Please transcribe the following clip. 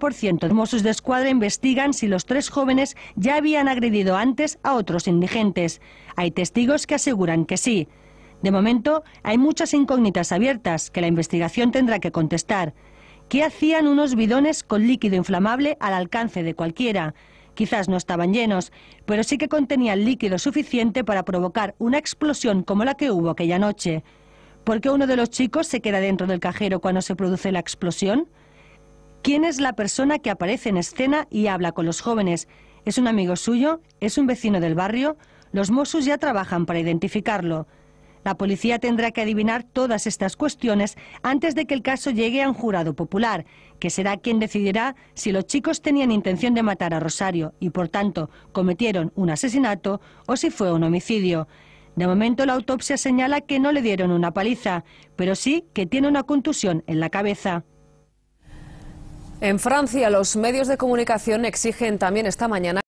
de Mossos de Escuadra investigan si los tres jóvenes ya habían agredido antes a otros indigentes. Hay testigos que aseguran que sí. De momento, hay muchas incógnitas abiertas que la investigación tendrá que contestar. ¿Qué hacían unos bidones con líquido inflamable al alcance de cualquiera? Quizás no estaban llenos, pero sí que contenían líquido suficiente para provocar una explosión como la que hubo aquella noche. ¿Por qué uno de los chicos se queda dentro del cajero cuando se produce la explosión? ¿Quién es la persona que aparece en escena y habla con los jóvenes? ¿Es un amigo suyo? ¿Es un vecino del barrio? Los Mossos ya trabajan para identificarlo. La policía tendrá que adivinar todas estas cuestiones antes de que el caso llegue a un jurado popular, que será quien decidirá si los chicos tenían intención de matar a Rosario y, por tanto, cometieron un asesinato o si fue un homicidio. De momento, la autopsia señala que no le dieron una paliza, pero sí que tiene una contusión en la cabeza. En Francia, los medios de comunicación exigen también esta mañana.